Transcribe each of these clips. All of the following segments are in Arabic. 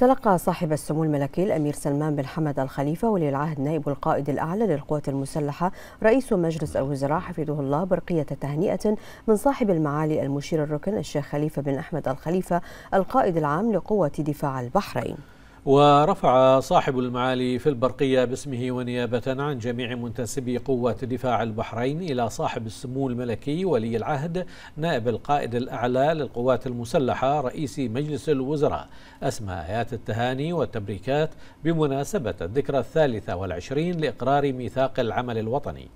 تلقى صاحب السمو الملكي الأمير سلمان بن حمد الخليفة ولي العهد نائب القائد الأعلى للقوات المسلحة رئيس مجلس الوزراء حفظه الله برقية تهنئة من صاحب المعالي المشير الركن الشيخ خليفة بن أحمد الخليفة القائد العام لقوة دفاع البحرين ورفع صاحب المعالي في البرقية باسمه ونيابة عن جميع منتسبي قوة دفاع البحرين إلى صاحب السمو الملكي ولي العهد نائب القائد الأعلى للقوات المسلحة رئيس مجلس الوزراء أسمى آيات التهاني والتبريكات بمناسبة الذكرى الثالثة والعشرين لإقرار ميثاق العمل الوطني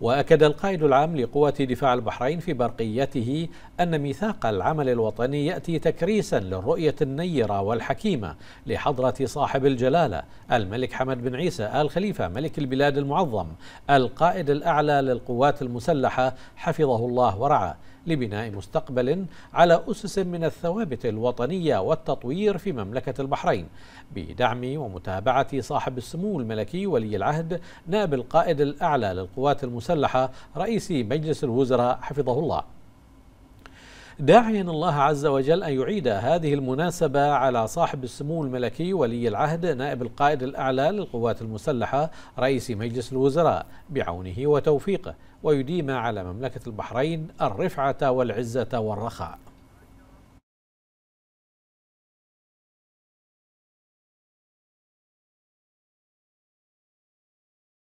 وأكد القائد العام لقوات دفاع البحرين في برقيته أن ميثاق العمل الوطني يأتي تكريسا للرؤية النيرة والحكيمة لحضرة صاحب الجلالة الملك حمد بن عيسى آل خليفة ملك البلاد المعظم القائد الأعلى للقوات المسلحة حفظه الله ورعاه لبناء مستقبل على أسس من الثوابت الوطنية والتطوير في مملكة البحرين بدعم ومتابعة صاحب السمو الملكي ولي العهد نائب القائد الأعلى للقوات المسلحة رئيس مجلس الوزراء حفظه الله داعيا الله عز وجل أن يعيد هذه المناسبة على صاحب السمو الملكي ولي العهد نائب القائد الأعلى للقوات المسلحة رئيس مجلس الوزراء بعونه وتوفيقه ويديم على مملكة البحرين الرفعة والعزة والرخاء